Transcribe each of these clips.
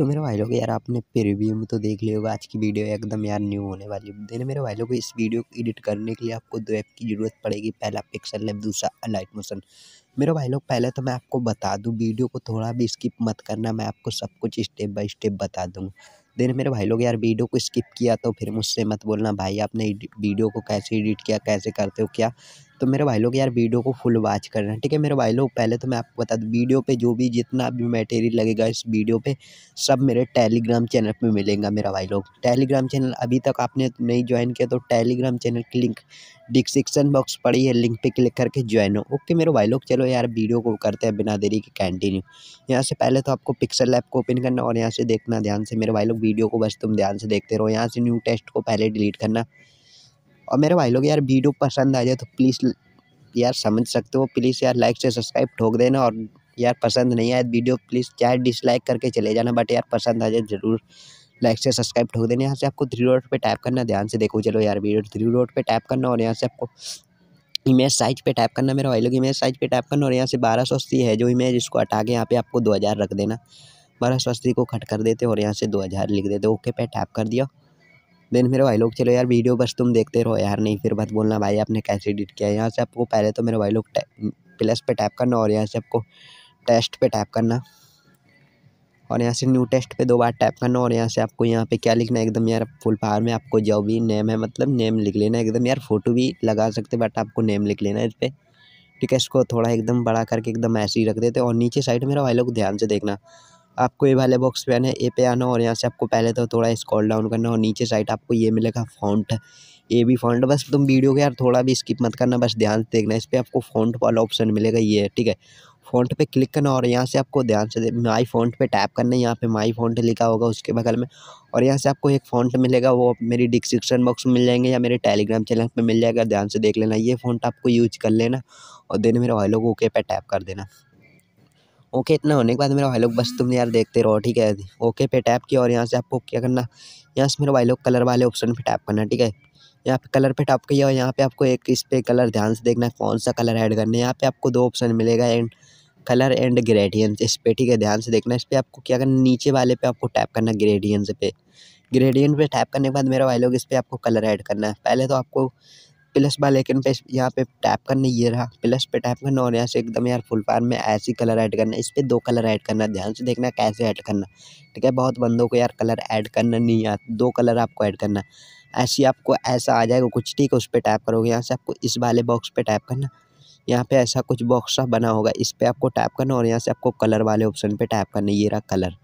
सो मेरे भाई लोग यार आपने प्रीव्यू में तो देख लिया होगा आज की वीडियो एकदम यार न्यू होने वाली है देने मेरे भाई लोग इस वीडियो को एडिट करने के लिए आपको दो ऐप की ज़रूरत पड़ेगी पहला पिक्सल लैब दूसरा अलाइट मोशन मेरे भाई लोग पहले तो मैं आपको बता दूँ वीडियो को थोड़ा भी स्किप मत करना मैं आपको सब कुछ स्टेप बाई स्टेप बता दूँगा देने मेरे भाई लोग यार वीडियो को स्किप किया तो फिर मुझसे मत बोलना भाई आपने वीडियो को कैसे एडिट किया कैसे करते हो क्या तो मेरे भाई लोग यार वीडियो को फुल वॉच करना ठीक है मेरे भाई लोग पहले तो मैं आपको बता दूँ वीडियो पे जो भी जितना भी मटेरियल लगेगा इस वीडियो पे सब मेरे टेलीग्राम चैनल पे मिलेगा मेरा भाई लोग टेलीग्राम चैनल अभी तक आपने नहीं ज्वाइन किया तो टेलीग्राम चैनल की लिंक डिस्क्रिप्सन बॉक्स पड़ी है लिंक पे क्लिक करके ज्वाइन हो ओके मेरे भाई लोग चलो यार वीडियो को करते हैं बिना देरी के कंटिन्यू यहाँ से पहले तो आपको पिक्सल ऐप को ओपन करना और यहाँ से देखना ध्यान से मेरे भाई लोग वीडियो को बस तुम ध्यान से देखते रहो यहाँ से न्यू टेस्ट को पहले डिलीट करना और मेरे भाई लोग यार वीडियो पसंद आ जाए तो प्लीज़ यार समझ सकते हो प्लीज़ यार लाइक से सब्सक्राइब ठोक देना और यार पसंद नहीं आया वीडियो प्लीज़ चाहे डिसलाइक करके चले जाना बट यार पसंद आ जाए ज़रूर लाइक से सब्सक्राइब ठोक देना यहाँ से आपको थ्री रोड पर टाइप करना ध्यान से देखो चलो यार वीडियो थ्री रोड पर टाइप करना और यहाँ से आपको इमेज साइज पे टाइप करना मेरे भाई लोग इमेज साइज पे टाइप करना और यहाँ से बारह सौ अस्सी है जो इमेज इसको हटा के यहाँ पे आपको दो हज़ार रख देना बारह सौ अस्सी को खट कर देते और यहाँ से दो हज़ार लिख देते ओके पे टाइप कर दिया देन मेरे भाई लोग चलो यार वीडियो बस तुम देखते रहो यार नहीं फिर बस बोलना भाई आपने कैसे एडिट किया यहाँ से आपको पहले तो मेरे भाई लोग प्लस पे टैप करना और यहाँ से आपको टेस्ट पे टैप करना और यहाँ से न्यू टेस्ट पे दो बार टैप करना और यहाँ से आपको यहाँ पे क्या लिखना है एकदम यार फुल पावर में आपको जो भी नेम है मतलब नेम लिख लेना एकदम यार फ़ोटो भी लगा सकते बट आपको नेम लिख लेना है इस पर ठीक है इसको थोड़ा एकदम बड़ा करके एकदम ऐसे ही रख देते और नीचे साइड मेरा भाई लोग ध्यान से देखना आपको ये वाले बॉक्स पे आना है ए पे आना और यहाँ से आपको पहले तो थोड़ा स्कॉल डाउन करना और नीचे साइड आपको ये मिलेगा फॉन्ट ये भी फॉन्ट बस तुम वीडियो के यार थोड़ा भी स्किप मत करना बस ध्यान से देखना इस पर आपको फॉन्ट वाला ऑप्शन मिलेगा ये ठीक है फ़ॉन्ट पे क्लिक करना और यहाँ से आपको ध्यान से माई फ़ॉन्ट पे टैप करना है यहाँ पे माई फ़ॉन्ट लिखा होगा उसके बगल में और यहाँ से आपको एक फ़ॉन्ट मिलेगा वो मेरी डिस्क्रिप्शन बॉक्स में मिल जाएंगे या मेरे टेलीग्राम चैनल पे मिल जाएगा ध्यान से देख लेना ये फ़ॉन्ट आपको यूज कर लेना और देन मेरे वालों को ओके पे टैप कर देना ओके इतना होने के बाद मेरा भाई लोग बस तुम यार देखते रहो ठीक है ओके पे टैप किया और यहाँ से आपको क्या करना यहाँ से मेरा भाई लोग कलर वाले ऑप्शन पे टैप करना ठीक है यहाँ पे कलर पे टैप किया और यहाँ पे आपको एक इस पर कलर ध्यान से देखना कौन सा कलर ऐड करना है यहाँ पे आपको दो ऑप्शन मिलेगा एंड कलर एंड ग्रेडियंस इस पर ठीक है ध्यान से देखना इस पर आपको क्या करना नीचे वाले पे आपको टैप करना ग्रेडियंस पे ग्रेडियंट पे टैप करने के बाद मेरा भाई लोग इस पर आपको कलर ऐड करना है पहले तो आपको प्लस वाले आइकन पे यहाँ पे टैप करना ये रहा प्लस पे टैप करना और यहाँ से एकदम यार फुल फार्म में ऐसी कलर ऐड करना इस पर दो कलर ऐड करना ध्यान से देखना कैसे ऐड करना ठीक है बहुत बंदों को यार कलर ऐड करना नहीं आता दो कलर आपको ऐड करना ऐसी आपको ऐसा आ जाएगा कुछ ठीक है उस पर टैप करोगे यहाँ से आपको इस वाले बॉक्स पर टैप करना यहाँ पे ऐसा कुछ बॉक्स सा बना होगा इस पर आपको टैप करना और यहाँ से आपको कलर वाले ऑप्शन पे टैप करना ये रहा कलर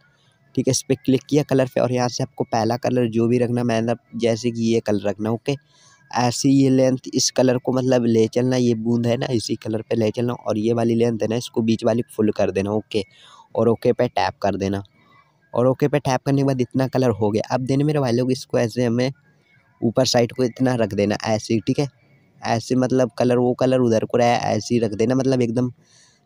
ठीक है इस पर क्लिक किया कलर पे और यहाँ से आपको पहला कलर जो भी रखना मैंने जैसे कि ये कलर रखना ओके ऐसी ये लेंथ इस कलर को मतलब ले चलना ये बूंद है ना इसी कलर पे ले चलना और ये वाली लेंथ है ना इसको बीच वाली फुल कर देना ओके और ओके पे टैप कर देना और ओके पे टैप करने के बाद इतना कलर हो गया अब देने मेरे भाई लोग इसको ऐसे हमें ऊपर साइड को इतना रख देना ऐसे ही ठीक है ऐसे मतलब कलर वो कलर उधर को रहा है ऐसे ही रख देना मतलब एकदम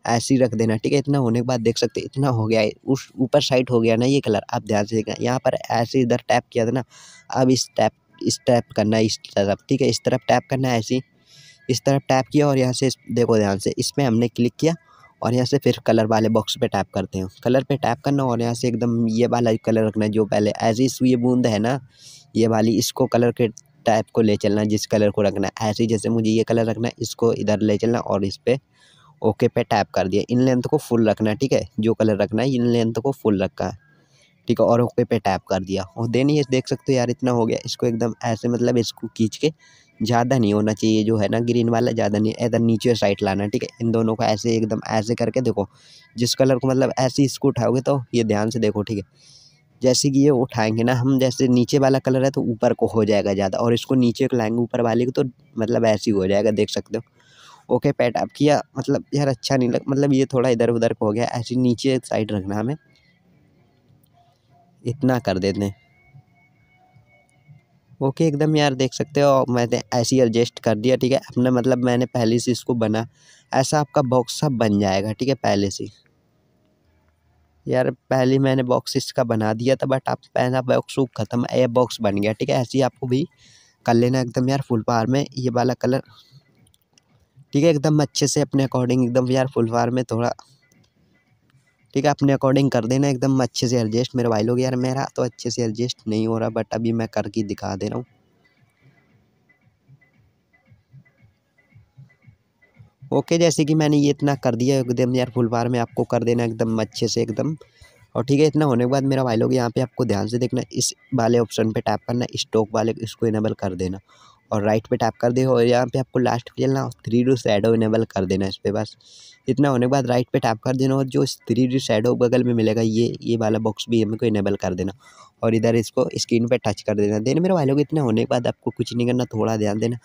ऐसे ही रख देना ठीक है इतना होने के बाद देख सकते इतना हो गया उस ऊपर साइड हो गया ना ये कलर आप ध्यान से देखना यहाँ पर ऐसे इधर टैप किया था ना अब इस टैप इस टैप करना है इस तरफ ठीक है इस तरफ टैप करना है ऐसी इस तरफ टैप किया और यहाँ से देखो ध्यान से इस पर हमने क्लिक किया और यहाँ से फिर कलर वाले बॉक्स पे टैप करते हैं कलर पे टैप करना और यहाँ से एकदम ये वाला कलर रखना जो पहले ऐसे इस ये बूंद है ना ये वाली इसको कलर के टैप को ले चलना जिस कलर को रखना है ऐसे जैसे मुझे ये कलर रखना है इसको इधर ले चलना और इस पर ओके पे टैप कर दिया इन लेंथ को फुल रखना ठीक है जो कलर रखना है इन लेंथ को फुल रखा है ठीक है और ओके पे टैप कर दिया और देन ये देख सकते हो यार इतना हो गया इसको एकदम ऐसे मतलब इसको खींच के ज़्यादा नहीं होना चाहिए जो है ना ग्रीन वाला ज़्यादा नहीं इधर नीचे साइड लाना ठीक है इन दोनों को ऐसे एकदम ऐसे करके देखो जिस कलर को मतलब ऐसे इसको उठाओगे तो ये ध्यान से देखो ठीक है जैसे कि ये उठाएंगे ना हम जैसे नीचे वाला कलर है तो ऊपर को हो जाएगा ज़्यादा और इसको नीचे को लाएंगे ऊपर वाले को तो मतलब ऐसे ही हो जाएगा देख सकते हो ओके पैट आप किया मतलब यार अच्छा नहीं लग मतलब ये थोड़ा इधर उधर को हो गया ऐसे नीचे साइड रखना हमें इतना कर देते हैं ओके एकदम यार देख सकते हो मैंने ऐसे ही एडजस्ट कर दिया ठीक है अपना मतलब मैंने पहले से इसको बना ऐसा आपका बॉक्स सब बन जाएगा ठीक है पहले से यार पहले मैंने बॉक्स इसका बना दिया था बट आप पहला बॉक्स वो ख़त्म ए बॉक्स बन गया ठीक है ऐसे ही आपको भी कर लेना एकदम यार फुल पार में ये वाला कलर ठीक है एकदम अच्छे से अपने अकॉर्डिंग एकदम यार फुल पार में थोड़ा ठीक है अपने अकॉर्डिंग कर देना एकदम अच्छे से एडजस्ट मेरे भाई लोग यार मेरा तो अच्छे से एडजस्ट नहीं हो रहा बट अभी मैं करके दिखा दे रहा हूँ ओके जैसे कि मैंने ये इतना कर दिया एकदम यार फुल बार में आपको कर देना एकदम अच्छे से एकदम और ठीक है इतना होने के बाद मेरा भाई लोग यहाँ पे आपको ध्यान से देखना इस वाले ऑप्शन पे टैप करना स्टॉक वाले इसको इनेबल कर देना और राइट पे टैप कर दे और यहाँ पे आपको लास्ट पे चलना और थ्री डू शेडो इनेबल कर देना है इस पर बस इतना होने के बाद राइट पे टैप कर देना और जो थ्री डू शेडो बगल में मिलेगा ये ये वाला बॉक्स भी हमको इनेबल कर देना और इधर इसको स्क्रीन पर टच कर देना देने मेरे वाले को इतना होने के बाद आपको कुछ नहीं करना थोड़ा ध्यान देना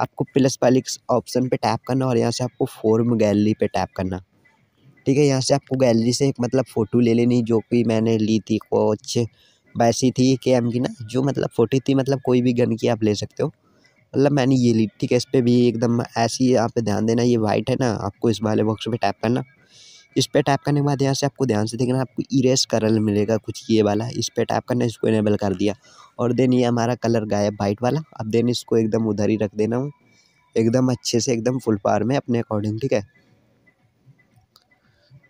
आपको प्लस वाले ऑप्शन पर टैप करना और यहाँ से आपको फॉर्म गैलरी पर टैप करना ठीक है यहाँ से आपको गैलरी से मतलब फ़ोटो ले लेनी जो कि मैंने ली थी कुछ वैसी थी के एम की ना जो मतलब फ़ोटो थी मतलब कोई भी गन की आप ले सकते हो मतलब मैंने ये ली ठीक है इस पर भी एकदम ऐसी ही यहाँ पे ध्यान देना ये वाइट है ना आपको इस वाले बॉक्स पे टैप करना इस पर टैप करने के बाद यहाँ से आपको ध्यान से देखना आपको इरेस कलर मिलेगा कुछ ये वाला इस पर टैप करना इसको इनेबल कर दिया और देन ये हमारा कलर गायब वाइट वाला अब देन इसको एकदम उधर ही रख देना हूँ एकदम अच्छे से एकदम फुल पार में अपने अकॉर्डिंग ठीक है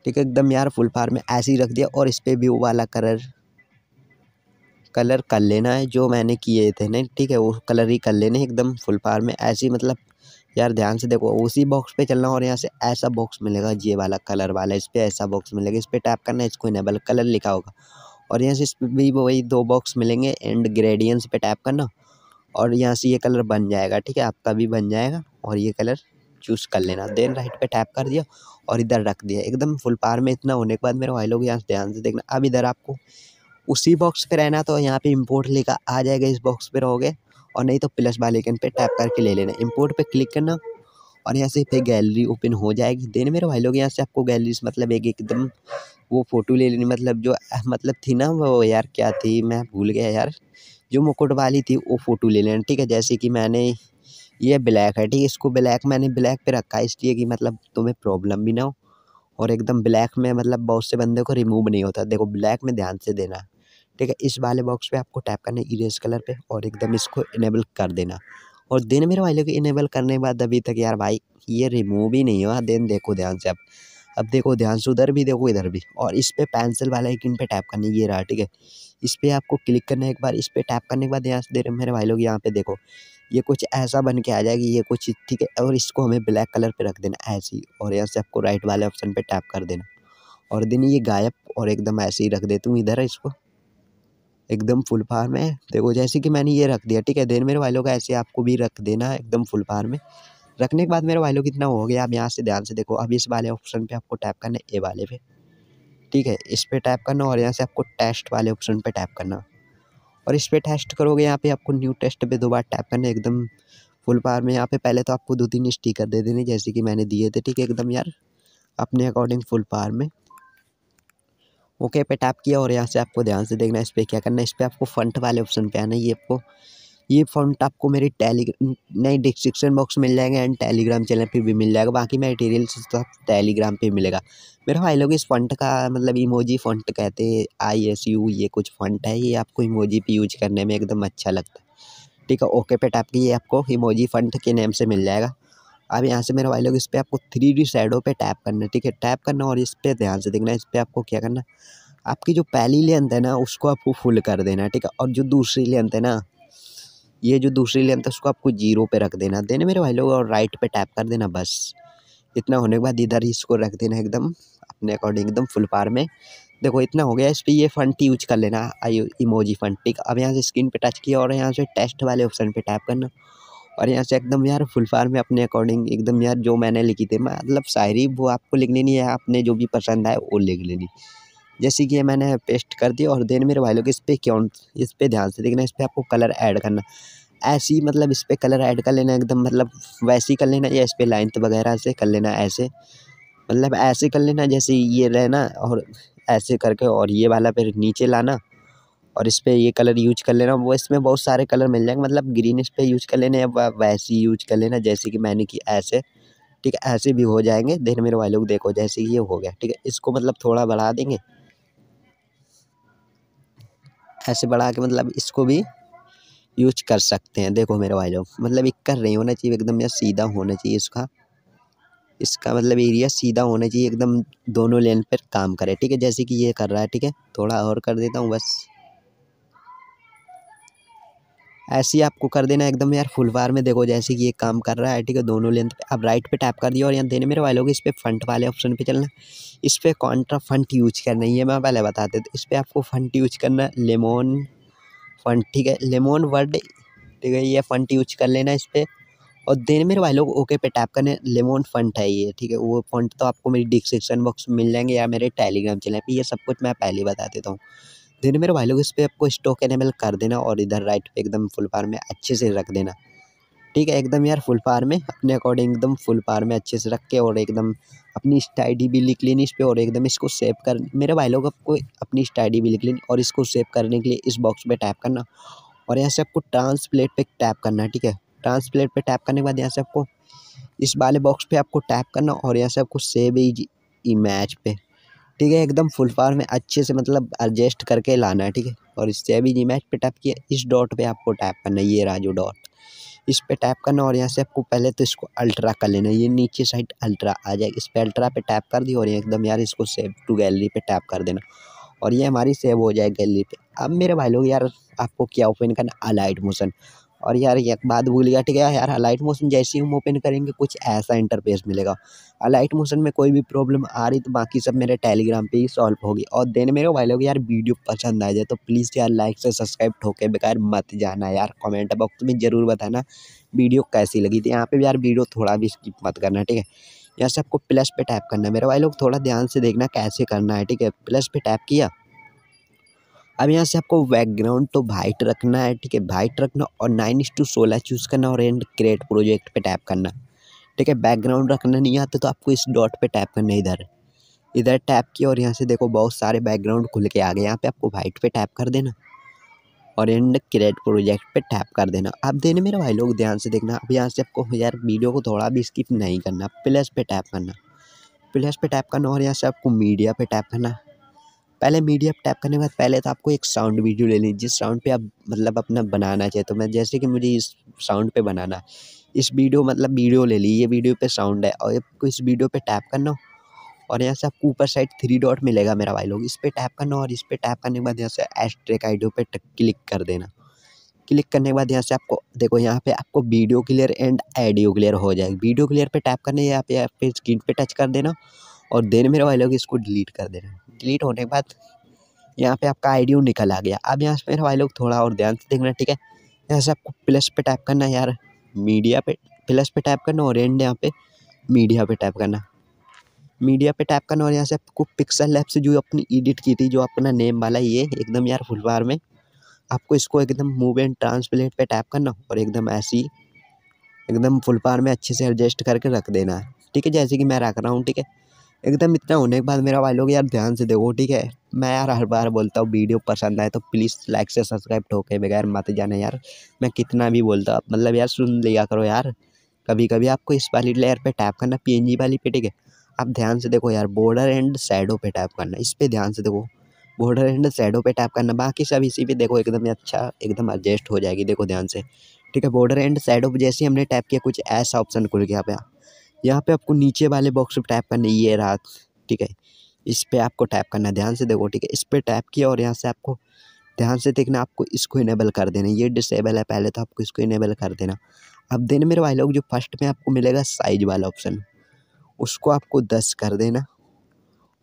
ठीक है एकदम यार फुल पार में ऐसे ही रख दिया और इस पर भी वो वाला कलर कलर कर लेना है जो मैंने किए थे ना ठीक है वो कलर ही कर लेने एकदम फुल पार में ऐसे ही मतलब यार ध्यान से देखो उसी बॉक्स पे चलना और यहाँ से ऐसा बॉक्स मिलेगा ये वाला कलर वाला इस पर ऐसा बॉक्स मिलेगा इस पर टैप करना है इसको इनेबल कलर लिखा होगा और यहाँ से इस पर भी वही दो बॉक्स मिलेंगे एंड ग्रेडियंस पे टैप करना और यहाँ से ये कलर बन जाएगा ठीक है आपका भी बन जाएगा और ये कलर चूज़ कर लेना देन राइट पे टैप कर दिया और इधर रख दिया एकदम फुल पार में इतना होने के बाद मेरे भाई लोग यहाँ ध्यान से देखना अब इधर आपको उसी बॉक्स पे रहना तो यहाँ पे इंपोर्ट लेकर आ जाएगा इस बॉक्स पे रहोगे और नहीं तो प्लस वाले आइकन पे टैप करके ले लेना इंपोर्ट पे क्लिक करना और यहाँ से फिर गैलरी ओपन हो जाएगी देन मेरे भाई लोग यहाँ से आपको गैलरीज मतलब एक एकदम वो फ़ोटो ले लेनी मतलब जो मतलब थी ना वो यार क्या थी मैं भूल गया यार जो मुकुट वाली थी वो फ़ोटो ले लेना ठीक है जैसे कि मैंने ये ब्लैक है ठीक है इसको ब्लैक मैंने ब्लैक पे रखा है इसलिए कि मतलब तुम्हें प्रॉब्लम भी ना हो और एकदम ब्लैक में मतलब बहुत से बंदे को रिमूव नहीं होता देखो ब्लैक में ध्यान से देना ठीक है इस वाले बॉक्स पे आपको टैप करना है इरेज कलर पे और एकदम इसको इनेबल कर देना और देन मेरे भाई लोग इनेबल करने के बाद अभी तक यार भाई ये रिमूव ही नहीं हुआ देन देखो ध्यान से आप अब देखो ध्यान से उधर भी देखो इधर भी और इस पर पेंसिल वाला इन पर टैप करनी ये रहा ठीक है इस पर आपको क्लिक करना है एक बार इस पर टैप करने के बाद यहाँ से दे मेरे भाई लोग यहाँ पे देखो ये कुछ ऐसा बन के आ जाएगी ये कुछ ठीक है और इसको हमें ब्लैक कलर पे रख देना ऐसे ही और यहाँ से आपको राइट वाले ऑप्शन पे टैप कर देना और दिन ये गायब और एकदम ऐसे ही रख देती हूँ इधर इसको एकदम फुल फार्म है देखो जैसे कि मैंने ये रख दिया ठीक है देन मेरे भाई का ऐसे आपको भी रख देना एकदम फुल फार्म में रखने के बाद मेरे भाई लोग इतना हो गया आप यहाँ से ध्यान से देखो अब इस वाले ऑप्शन पे आपको टैप करना है ए वाले पे ठीक है इस पर टैप करना और यहाँ से आपको टेस्ट वाले ऑप्शन पर टैप करना और इस पर टेस्ट करोगे यहाँ पे आपको न्यू टेस्ट पे दो बार टैप करना एकदम फुल पार में यहाँ पे पहले तो आपको दो तीन स्टिकर दे देने जैसे कि मैंने दिए थे ठीक है एकदम यार अपने अकॉर्डिंग फुल पार में ओके पे टैप किया और यहाँ से आपको ध्यान से देखना है इस पर क्या करना है इस पर आपको फंट वाले ऑप्शन पे आना है ये आपको ये फंट आपको मेरी टेलीग्राम नहीं डिस्क्रिप्शन बॉक्स मिल जाएंगे एंड टेलीग्राम चैनल पे भी मिल जाएगा बाकी मेटेरियल तो टेलीग्राम पे मिलेगा मेरे भाई लोग इस फंट का मतलब इमोजी फंट कहते हैं आई एस यू ये कुछ फंट है ये आपको इमोजी पे यूज करने में एकदम अच्छा लगता है ठीक है ओके पे टैप किए आपको इमोजी फंट के नेम से मिल जाएगा अब यहाँ से मेरा भाई लोग इस पर आपको थ्री डी शेडो पर टैप करना है ठीक है टैप करना और इस पर ध्यान से देखना इस पर आपको क्या करना आपकी जो पहली लेंथ है ना उसको आपको फुल कर देना है ठीक है और जो दूसरी लेंथ है ना ये जो दूसरी लेंथ है उसको आपको जीरो पे रख देना देना मेरे भाई लोग और राइट पे टैप कर देना बस इतना होने के बाद इधर इसको रख देना एकदम अपने अकॉर्डिंग एकदम फुल पार में देखो इतना हो गया इस पर ये फंट यूज कर लेना इमोजी फंट ठीक अब यहाँ से स्क्रीन पर टच किया और यहाँ से टेस्ट वाले ऑप्शन पर टैप करना और यहाँ से एकदम यार फुल फार्म में अपने अकॉर्डिंग एकदम यार जो मैंने लिखी थी मतलब शायरी वो आपको लिख लेनी है आपने जो भी पसंद आए वो लिख लेनी जैसे कि मैंने पेस्ट कर दिया और देन मेरे भाई लोग इस पर क्यों इस पर ध्यान से देखना इस पर आपको कलर ऐड करना ऐसी मतलब इस पर कलर ऐड कर लेना एकदम मतलब वैसे ही कर लेना या इस पर लाइन वगैरह से कर लेना ऐसे मतलब ऐसे कर लेना जैसे ये रहना और ऐसे करके और ये वाला फिर नीचे लाना और इस पर ये कलर यूज कर लेना वो इसमें बहुत सारे कलर मिल जाएंगे मतलब ग्रीन इस पर यूज कर लेना या वैसे ही यूज कर लेना जैसे कि मैंने कि ऐसे ठीक है ऐसे भी हो जाएंगे देखने मेरे वाले लोग देखो जैसे ये हो गया ठीक है इसको मतलब थोड़ा बढ़ा देंगे ऐसे बढ़ा के मतलब इसको भी यूज कर सकते हैं देखो मेरे वाले लोग मतलब एक कर रहे होना चाहिए एकदम या सीधा होना चाहिए इसका इसका मतलब एरिया सीधा होना चाहिए एकदम दोनों लेन पर काम करे ठीक है जैसे कि ये कर रहा है ठीक है थोड़ा और कर देता हूँ बस ऐसे ही आपको कर देना एकदम यार फुल बार में देखो जैसे कि ये काम कर रहा है ठीक है दोनों लेंथ पे अब राइट पे टैप कर दिया और यहाँ देने मेरे वाले लोग इस पर फंट वाले ऑप्शन पे चलना इस पर कॉन्ट्रा फंट यूज करना ये मैं पहले बताते थे तो इस पर आपको फंट यूज करना लेमोन फंट ठीक है लेमोन वर्ड ठीक है ये फंट यूज कर लेना इस पर और देने मेरे वाले लोग ओके पे टैप करने लेमोन फंट है ये ठीक है वो फंट तो आपको मेरी डिस्क्रिप्शन बॉक्स में मिल जाएंगे या मेरे टेलीग्राम चैनल पर ये सब कुछ मैं पहले बता देता हूँ देने मेरे भाई लोग इस पर आपको स्टॉक एनेबल कर देना और इधर राइट एकदम फुल पार में अच्छे से रख देना ठीक है एकदम यार फुल पार में अपने अकॉर्डिंग एकदम फुल पार में अच्छे से रख के और एकदम अपनी स्टाइडी भी लिख लेनी इस पर और एकदम इसको सेव कर मेरे भाई लोग आपको अपनी स्टाइडी भी लिख लेनी और इसको सेव करने के लिए इस बॉक्स पर टैप करना और यहाँ से आपको ट्रांसप्लेट पर टैप करना ठीक है ट्रांसप्लेट पर टैप करने के बाद यहाँ से आपको इस वाले बॉक्स पर आपको टैप करना और यहाँ से आपको सेव इज इमेज पे ठीक है एकदम फुल पावर में अच्छे से मतलब एडजस्ट करके लाना है ठीक है और इससे अभी जी मैच पे टैप किया इस डॉट पे आपको टैप करना है ये राजू डॉट इस पे टैप करना और यहाँ से आपको पहले तो इसको अल्ट्रा कर लेना ये नीचे साइड अल्ट्रा आ जाएगा इस पर अल्ट्रा पे टैप कर दी और एकदम यार इसको सेव टू गैलरी पर टैप कर देना और ये हमारी सेव हो जाए गैलरी पर अब मेरे भाई लोग यार आपको क्या ओपन करना अलाइट मोशन और यार एक बात भूल गया ठीक है यार लाइट मोशन जैसे ही हम ओपन करेंगे कुछ ऐसा इंटरफेस मिलेगा लाइट मोशन में कोई भी प्रॉब्लम आ रही तो बाकी सब मेरे टेलीग्राम पे ही सॉल्व होगी और देने मेरे भाई लोग यार वीडियो पसंद आ जाए तो प्लीज़ यार लाइक से सब्सक्राइब ठोके बेकार मत जाना यार कमेंट बॉक्स में ज़रूर बताना वीडियो कैसी लगी थी यहाँ पर यार वीडियो थोड़ा भी स्किप मत करना ठीक है यहाँ से आपको प्लस पे टैप करना है मेरे भाई लोग थोड़ा ध्यान से देखना कैसे करना है ठीक है प्लस पे टैप किया अब यहाँ से आपको बैकग्राउंड तो वाइट रखना है ठीक है वाइट रखना और नाइन इस टू सोलह चूज़ करना और एंड क्रिएट प्रोजेक्ट पे टैप करना ठीक है बैकग्राउंड रखना नहीं आता तो आपको इस डॉट पे टैप करना है इधर इधर टैप किया और यहाँ से देखो बहुत सारे बैकग्राउंड खुल के आ गए यहाँ पे आपको वाइट पे टैप कर देना और एंड क्रिएट प्रोजेक्ट पे टैप कर देना आप देने मेरे भाई लोग ध्यान से देखना अब यहाँ से आपको यार वीडियो को थोड़ा भी स्किप नहीं करना प्लस पे टैप करना प्लस पे टैप करना और यहाँ से आपको मीडिया पे टैप करना पहले मीडिया पर टैप करने के बाद पहले तो आपको एक साउंड वीडियो ले लीजिए जिस साउंड पे आप मतलब अपना बनाना चाहिए तो मैं जैसे कि मुझे इस साउंड पे बनाना है इस वीडियो मतलब वीडियो ले ली ये वीडियो पे साउंड है और आपको इस वीडियो पे टैप करना और यहाँ से आपको ऊपर साइड थ्री डॉट मिलेगा मेरा भाई लोग इस पर टैप करना और इस पर टैप करने के बाद यहाँ से एस ट्रेक आइडियो पर क्लिक कर देना क्लिक करने के बाद यहाँ से आपको देखो यहाँ पे आपको video clear and audio clear हो जाएगा वीडियो क्लियर पे टैप करने यहाँ पे पे स्क्रीन पे टच कर देना और देन मेरे भाई लोग इसको डिलीट कर देना डिलीट होने के बाद यहाँ पे आपका आई निकल आ गया अब यहाँ से मेरे भाई लोग थोड़ा और ध्यान से देखना ठीक है यहाँ से आपको प्लस पे टैप करना यार मीडिया पे प्लस पे टैप करना और एंड यहाँ पे मीडिया पे टैप करना मीडिया पे टैप करना और यहाँ से आपको पिक्सल लैप से जो अपनी एडिट की थी जो अपना नेम वाला ये एकदम यार फुलवार में आपको इसको एकदम मूव एंड ट्रांसप्लेट पे टैप करना और एकदम ऐसी एकदम पार में अच्छे से एडजस्ट करके रख देना ठीक है जैसे कि मैं रख रहा हूँ ठीक है एकदम इतना होने के बाद मेरा भाई लोग यार ध्यान से देखो ठीक है मैं यार हर बार बोलता हूँ वीडियो पसंद आए तो प्लीज़ लाइक से सब्सक्राइब ठोके तो बगैर मत जाना यार मैं कितना भी बोलता मतलब यार सुन लिया करो यार कभी कभी आपको इस वाली लेयर पे टैप करना पीएनजी वाली पे ठीक है आप ध्यान से देखो यार बॉर्डर एंड सैडो पे टैप करना इस पर ध्यान से देखो बॉर्डर एंड सैडो पे टैप करना बाकी सब इसी पे देखो एकदम अच्छा एकदम एडजस्ट हो जाएगी देखो ध्यान से ठीक है बॉर्डर एंड साइडो पर जैसे हमने टैप किया कुछ ऐसा ऑप्शन खुल गया पे यहाँ पे आपको नीचे वाले बॉक्स पे टैप करना ये रहा ठीक है इस पर आपको टैप करना ध्यान से देखो ठीक है इस पर टैप किया और यहाँ से आपको ध्यान से देखना आपको इसको इनेबल कर देना ये डिसेबल है पहले तो आपको इसको इनेबल कर देना अब देन मेरे भाई लोग जो फर्स्ट में आपको मिलेगा साइज वाला ऑप्शन उसको आपको दस कर देना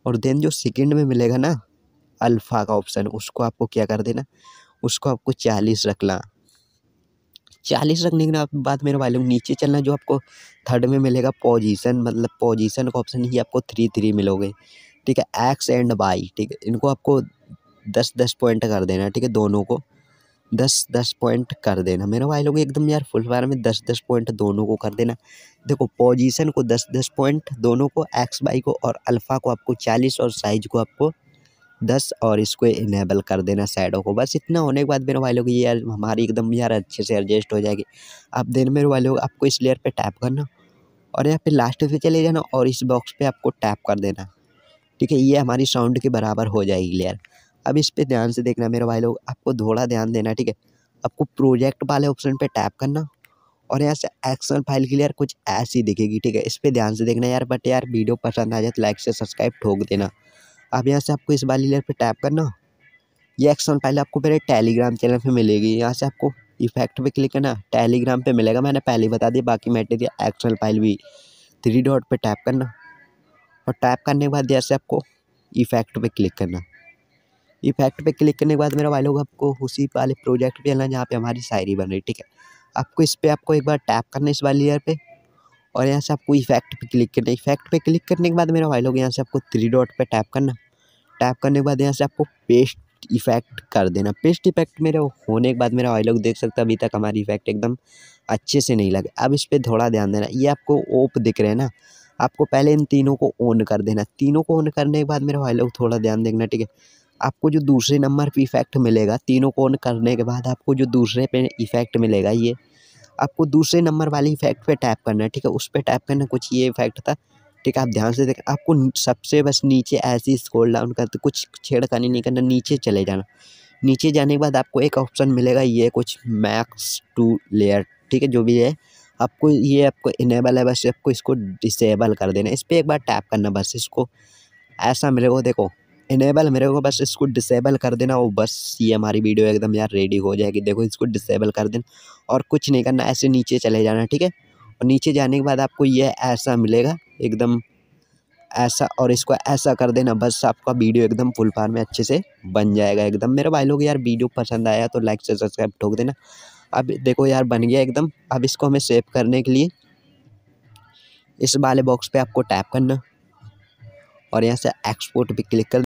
और देन जो सेकेंड में मिलेगा ना अल्फ़ा का ऑप्शन उसको आपको क्या कर देना उसको आपको चालीस रखना चालीस रखने के बाद मेरे भाई लोग नीचे चलना जो आपको थर्ड में मिलेगा पोजीशन मतलब पोजीशन का ऑप्शन ही आपको थ्री थ्री मिलोगे ठीक है एक्स एंड वाई ठीक है इनको आपको दस दस पॉइंट कर देना ठीक है दोनों को दस दस पॉइंट कर देना मेरे भाई लोग एकदम यार फुल फायर में दस दस पॉइंट दोनों को कर देना देखो पोजीशन को दस दस पॉइंट दोनों को एक्स वाई को और अल्फ़ा को आपको चालीस और साइज को आपको दस और इसको इनेबल कर देना साइडों को बस इतना होने के बाद मेरे वाले लोग ये हमारी एकदम यार अच्छे से एडजस्ट हो जाएगी आप देन मेरे वाले लोग आपको इस लेयर पे टैप करना और यहाँ पे लास्ट पे चले जाना और इस बॉक्स पे आपको टैप कर देना ठीक है ये हमारी साउंड के बराबर हो जाएगी लेयर अब इस पर ध्यान से देखना मेरे वाले लोग आपको थोड़ा ध्यान देना ठीक है आपको प्रोजेक्ट वाले ऑप्शन पर टैप करना और यहाँ से एक्सल फाइल के कुछ ऐसी दिखेगी ठीक है इस पर ध्यान से देखना यार बट यार वीडियो पसंद आ जाए तो लाइक से सब्सक्राइब ठोक देना अब यहाँ से आपको इस वाली लेयर पर टैप करना ये एक्शन पहले आपको मेरे टेलीग्राम चैनल पे मिलेगी यहाँ से आपको इफेक्ट पे क्लिक करना टेलीग्राम पे मिलेगा मैंने पहले बता दिया बाकी दिया एक्सेल फाइल भी थ्री डॉट पे टैप करना और टैप करने के बाद जैसे आपको इफेक्ट पे क्लिक करना इफेक्ट पे क्लिक करने के बाद मेरा वाई लोग आपको उसी वाले प्रोजेक्ट पे चलना जहाँ पे हमारी शायरी बन रही है ठीक है आपको इस पर आपको एक बार टैप करना इस वाली लेयर पर और यहाँ से आपको इफेक्ट पे क्लिक करना इफेक्ट पे क्लिक करने के बाद मेरा वाई लोग यहाँ से आपको थ्री डॉट पे टैप करना टैप करने के बाद यहाँ से आपको पेस्ट इफ़ेक्ट कर देना पेस्ट इफ़ेक्ट मेरे होने के बाद मेरा ऑयल लुक देख सकते हैं अभी तक हमारी इफ़ेक्ट एकदम अच्छे से नहीं लगे अब इस पर थोड़ा ध्यान देना ये आपको ओप दिख रहे हैं ना आपको पहले इन तीनों को ऑन कर देना तीनों को ऑन करने के बाद मेरा ऑयल लुक थोड़ा ध्यान देखना ठीक है आपको जो दूसरे नंबर पर इफ़ेक्ट मिलेगा तीनों को ऑन करने के बाद आपको जो दूसरे पे इफ़ेक्ट मिलेगा ये आपको दूसरे नंबर वाले इफ़ेक्ट पर टैप करना है ठीक है उस पर टैप करना कुछ ये इफ़ेक्ट था ठीक है आप ध्यान से देखें आपको सबसे बस नीचे ऐसे ही स्कोल डाउन करते कुछ छेड़खानी नहीं करना नीचे चले जाना नीचे जाने के बाद आपको एक ऑप्शन मिलेगा ये कुछ मैक्स टू लेयर ठीक है जो भी है आपको ये आपको इनेबल है बस आपको इसको डिसेबल कर देना इस पर एक बार टैप करना बस इसको ऐसा मिलेगा देखो इनेबल मेरे को बस इसको डिसेबल कर देना और बस ये हमारी वीडियो एकदम यार रेडी हो जाएगी देखो इसको डिसेबल कर देना और कुछ नहीं करना ऐसे नीचे चले जाना ठीक है और नीचे जाने के बाद आपको ये ऐसा मिलेगा एकदम ऐसा और इसको ऐसा कर देना बस आपका वीडियो एकदम फुल फार में अच्छे से बन जाएगा एकदम मेरे भाई लोग यार वीडियो पसंद आया तो लाइक से सब्सक्राइब ठोक देना अब देखो यार बन गया एकदम अब इसको हमें सेव करने के लिए इस वाले बॉक्स पे आपको टैप करना और यहाँ से एक्सपोर्ट भी क्लिक कर